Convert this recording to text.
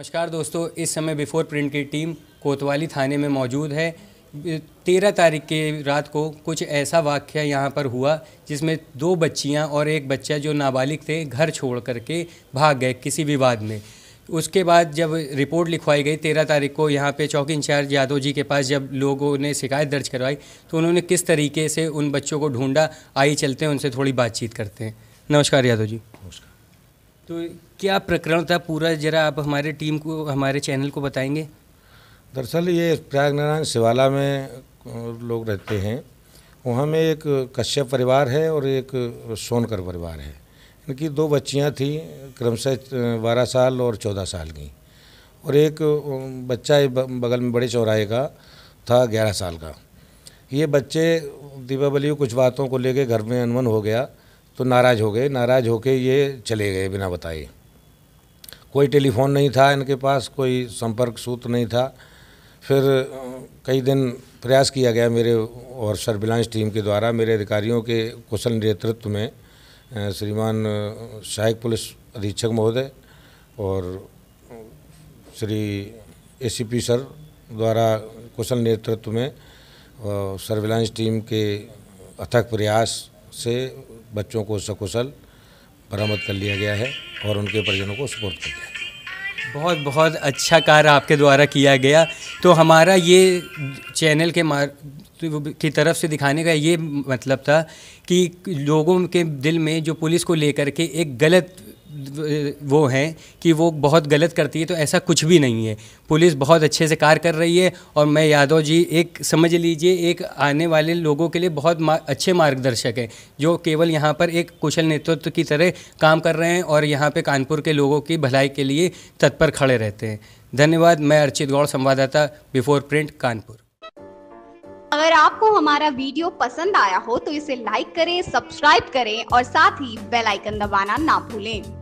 नमस्कार दोस्तों इस समय बिफोर प्रिंट की टीम कोतवाली थाने में मौजूद है तेरह तारीख के रात को कुछ ऐसा वाक्य यहाँ पर हुआ जिसमें दो बच्चियाँ और एक बच्चा जो नाबालिग थे घर छोड़ करके भाग गए किसी विवाद में उसके बाद जब रिपोर्ट लिखवाई गई तेरह तारीख को यहाँ पे चौकी इंचार्ज यादव जी के पास जब लोगों ने शिकायत दर्ज करवाई तो उन्होंने किस तरीके से उन बच्चों को ढूंढा आई चलते हैं उनसे थोड़ी बातचीत करते हैं नमस्कार यादव जी नमस्कार तो क्या प्रकरण था पूरा जरा आप हमारे टीम को हमारे चैनल को बताएंगे दरअसल ये प्रयाग नारायण शिवाला में लोग रहते हैं वहाँ में एक कश्यप परिवार है और एक सोनकर परिवार है इनकी दो बच्चियाँ थीं क्रमशः बारह साल और चौदह साल की और एक बच्चा बगल में बड़े चौराहे का था ग्यारह साल का ये बच्चे दीपावली कुछ बातों को लेके घर में अनमन हो गया तो नाराज़ हो गए नाराज़ होके ये चले गए बिना बताए कोई टेलीफोन नहीं था इनके पास कोई संपर्क सूत्र नहीं था फिर कई दिन प्रयास किया गया मेरे और सर्विलांस टीम के द्वारा मेरे अधिकारियों के कुशल नेतृत्व में श्रीमान सहायक पुलिस अधीक्षक महोदय और श्री एसीपी सर द्वारा कुशल नेतृत्व में सर्विलांस टीम के अथक प्रयास से बच्चों को सकुशल बरामद कर लिया गया है और उनके परिजनों को सपोर्ट कर दिया बहुत बहुत अच्छा कार्य आपके द्वारा किया गया तो हमारा ये चैनल के मार की तरफ से दिखाने का ये मतलब था कि लोगों के दिल में जो पुलिस को लेकर के एक गलत वो हैं कि वो बहुत गलत करती है तो ऐसा कुछ भी नहीं है पुलिस बहुत अच्छे से कार्य कर रही है और मैं यादव जी एक समझ लीजिए एक आने वाले लोगों के लिए बहुत अच्छे मार्गदर्शक हैं जो केवल यहाँ पर एक कुशल नेतृत्व की तरह काम कर रहे हैं और यहाँ पे कानपुर के लोगों की भलाई के लिए तत्पर खड़े रहते हैं धन्यवाद मैं अर्चित गौड़ संवाददाता बिफोर प्रिंट कानपुर अगर आपको हमारा वीडियो पसंद आया हो तो इसे लाइक करें सब्सक्राइब करें और साथ ही बेल आइकन दबाना ना भूलें